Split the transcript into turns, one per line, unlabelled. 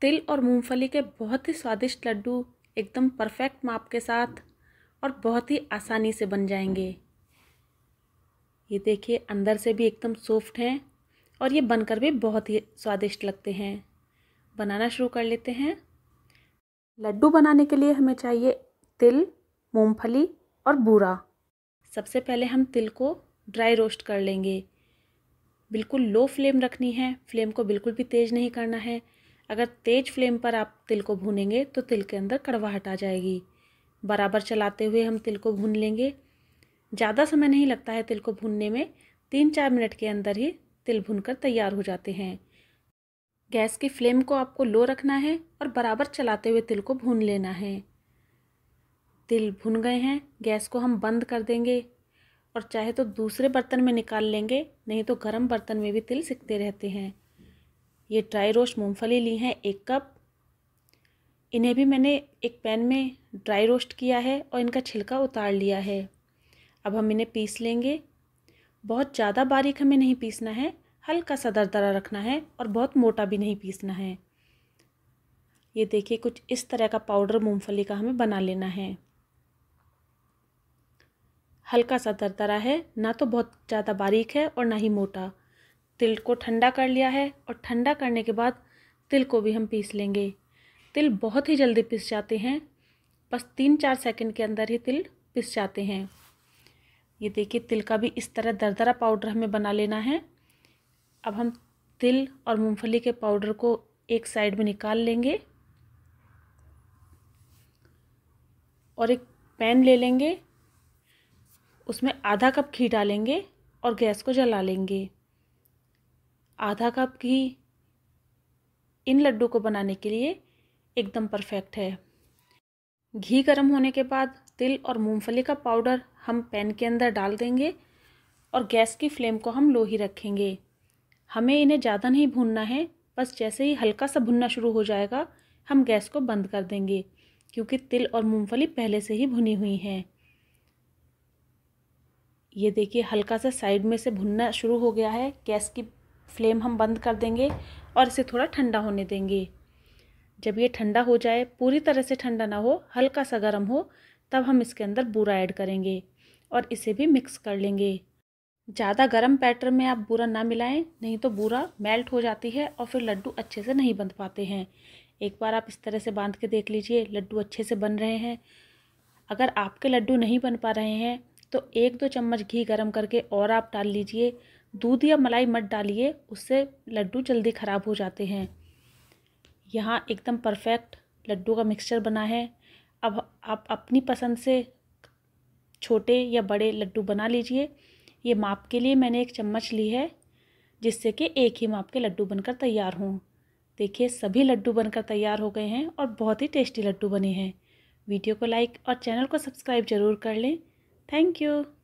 तिल और मूंगफली के बहुत ही स्वादिष्ट लड्डू एकदम परफेक्ट माप के साथ और बहुत ही आसानी से बन जाएंगे ये देखिए अंदर से भी एकदम सॉफ्ट हैं और ये बनकर भी बहुत ही स्वादिष्ट लगते हैं बनाना शुरू कर लेते हैं लड्डू बनाने के लिए हमें चाहिए तिल मूंगफली और बूरा सबसे पहले हम तिल को ड्राई रोस्ट कर लेंगे बिल्कुल लो फ्लेम रखनी है फ्लेम को बिल्कुल भी तेज़ नहीं करना है अगर तेज़ फ्लेम पर आप तिल को भूनेंगे तो तिल के अंदर कड़वाहट आ जाएगी बराबर चलाते हुए हम तिल को भून लेंगे ज़्यादा समय नहीं लगता है तिल को भूनने में तीन चार मिनट के अंदर ही तिल भूनकर तैयार हो जाते हैं गैस की फ्लेम को आपको लो रखना है और बराबर चलाते हुए तिल को भून लेना है तिल भुन गए हैं गैस को हम बंद कर देंगे और चाहे तो दूसरे बर्तन में निकाल लेंगे नहीं तो गर्म बर्तन में भी तिल सिकते रहते हैं ये ड्राई रोस्ट मूंगफली ली हैं एक कप इन्हें भी मैंने एक पैन में ड्राई रोस्ट किया है और इनका छिलका उतार लिया है अब हम इन्हें पीस लेंगे बहुत ज़्यादा बारीक हमें नहीं पीसना है हल्का सा दरदरा रखना है और बहुत मोटा भी नहीं पीसना है ये देखिए कुछ इस तरह का पाउडर मूंगफली का हमें बना लेना है हल्का सा दरदरा है ना तो बहुत ज़्यादा बारीक है और ना ही मोटा तिल को ठंडा कर लिया है और ठंडा करने के बाद तिल को भी हम पीस लेंगे तिल बहुत ही जल्दी पिस जाते हैं बस तीन चार सेकंड के अंदर ही तिल पिस जाते हैं ये देखिए तिल का भी इस तरह दरदरा पाउडर हमें बना लेना है अब हम तिल और मूंगफली के पाउडर को एक साइड में निकाल लेंगे और एक पैन ले लेंगे उसमें आधा कप घी डालेंगे और गैस को जला लेंगे आधा कप घी इन लड्डू को बनाने के लिए एकदम परफेक्ट है घी गर्म होने के बाद तिल और मूंगफली का पाउडर हम पैन के अंदर डाल देंगे और गैस की फ्लेम को हम लो ही रखेंगे हमें इन्हें ज़्यादा नहीं भूनना है बस जैसे ही हल्का सा भुनना शुरू हो जाएगा हम गैस को बंद कर देंगे क्योंकि तिल और मूंगफली पहले से ही भुनी हुई हैं ये देखिए हल्का सा साइड में से भुनना शुरू हो गया है गैस की फ्लेम हम बंद कर देंगे और इसे थोड़ा ठंडा होने देंगे जब ये ठंडा हो जाए पूरी तरह से ठंडा ना हो हल्का सा गर्म हो तब हम इसके अंदर बूरा ऐड करेंगे और इसे भी मिक्स कर लेंगे ज़्यादा गर्म पैटर में आप बूरा ना मिलाएं नहीं तो बूरा मेल्ट हो जाती है और फिर लड्डू अच्छे से नहीं बन पाते हैं एक बार आप इस तरह से बांध के देख लीजिए लड्डू अच्छे से बन रहे हैं अगर आपके लड्डू नहीं बन पा रहे हैं तो एक दो चम्मच घी गर्म करके और आप डाल लीजिए दूध या मलाई मत डालिए उससे लड्डू जल्दी ख़राब हो जाते हैं यहाँ एकदम परफेक्ट लड्डू का मिक्सचर बना है अब आप अपनी पसंद से छोटे या बड़े लड्डू बना लीजिए ये माप के लिए मैंने एक चम्मच ली है जिससे कि एक ही माप के लड्डू बनकर तैयार हों देखिए सभी लड्डू बनकर तैयार हो गए हैं और बहुत ही टेस्टी लड्डू बने हैं वीडियो को लाइक और चैनल को सब्सक्राइब ज़रूर कर लें थैंक यू